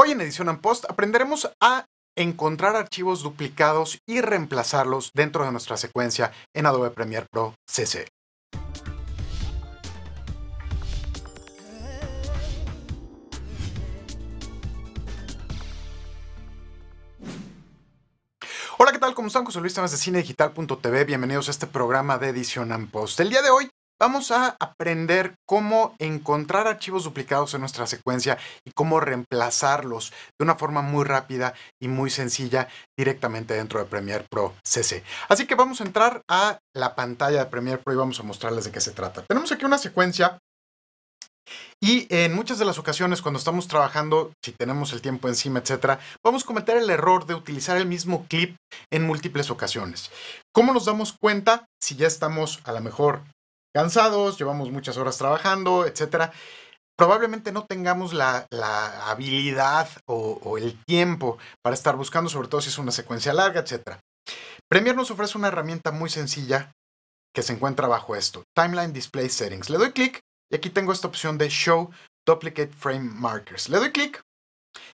Hoy en Edición and Post aprenderemos a encontrar archivos duplicados y reemplazarlos dentro de nuestra secuencia en Adobe Premiere Pro CC. Hola, ¿qué tal? ¿Cómo están? José Luis Temas de Cine Bienvenidos a este programa de Edición and Post. El día de hoy Vamos a aprender cómo encontrar archivos duplicados en nuestra secuencia y cómo reemplazarlos de una forma muy rápida y muy sencilla directamente dentro de Premiere Pro CC. Así que vamos a entrar a la pantalla de Premiere Pro y vamos a mostrarles de qué se trata. Tenemos aquí una secuencia y en muchas de las ocasiones cuando estamos trabajando, si tenemos el tiempo encima, etc., vamos a cometer el error de utilizar el mismo clip en múltiples ocasiones. ¿Cómo nos damos cuenta si ya estamos a lo mejor cansados, llevamos muchas horas trabajando, etcétera. Probablemente no tengamos la, habilidad o, o, el tiempo para estar buscando, sobre todo si es una secuencia larga, etcétera. Premiere nos ofrece una herramienta muy sencilla que se encuentra bajo esto, Timeline Display Settings. Le doy clic y aquí tengo esta opción de Show Duplicate Frame Markers. Le doy clic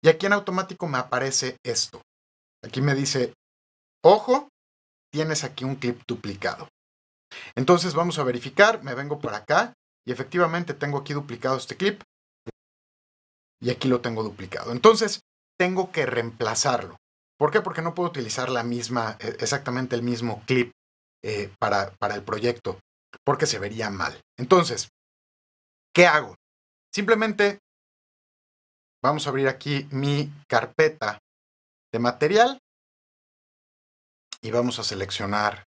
y aquí en automático me aparece esto. Aquí me dice, ojo, tienes aquí un clip duplicado. Entonces vamos a verificar, me vengo por acá y efectivamente tengo aquí duplicado este clip y aquí lo tengo duplicado. Entonces tengo que reemplazarlo. ¿Por qué? Porque no puedo utilizar la misma, eh, exactamente el mismo clip eh, para, para el proyecto, porque se vería mal. Entonces, ¿qué hago? Simplemente vamos a abrir aquí mi carpeta de material y vamos a seleccionar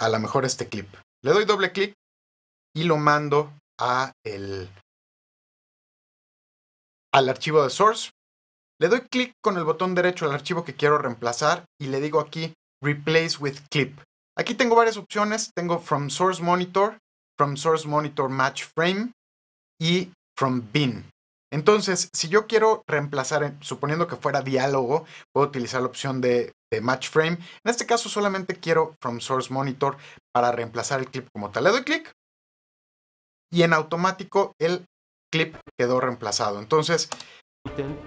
a lo mejor este clip. Le doy doble clic y lo mando a el, al archivo de source. Le doy clic con el botón derecho al archivo que quiero reemplazar y le digo aquí Replace with Clip. Aquí tengo varias opciones. Tengo From Source Monitor, From Source Monitor Match Frame y From Bin. Entonces, si yo quiero reemplazar, suponiendo que fuera diálogo, puedo utilizar la opción de de match frame. En este caso solamente quiero from source monitor para reemplazar el clip como tal. Le doy clic y en automático el clip quedó reemplazado. Entonces,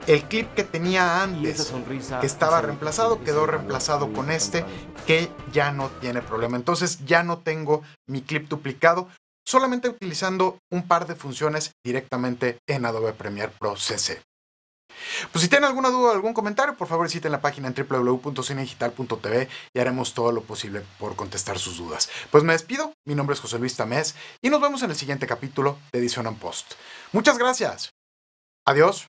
el clip que tenía antes, que estaba reemplazado, quedó reemplazado con este que ya no tiene problema. Entonces ya no tengo mi clip duplicado, solamente utilizando un par de funciones directamente en Adobe Premiere Pro CC. Pues si tienen alguna duda o algún comentario, por favor visiten la página en www.cinedigital.tv y haremos todo lo posible por contestar sus dudas. Pues me despido, mi nombre es José Luis Tamés y nos vemos en el siguiente capítulo de Edición en Post. Muchas gracias. Adiós.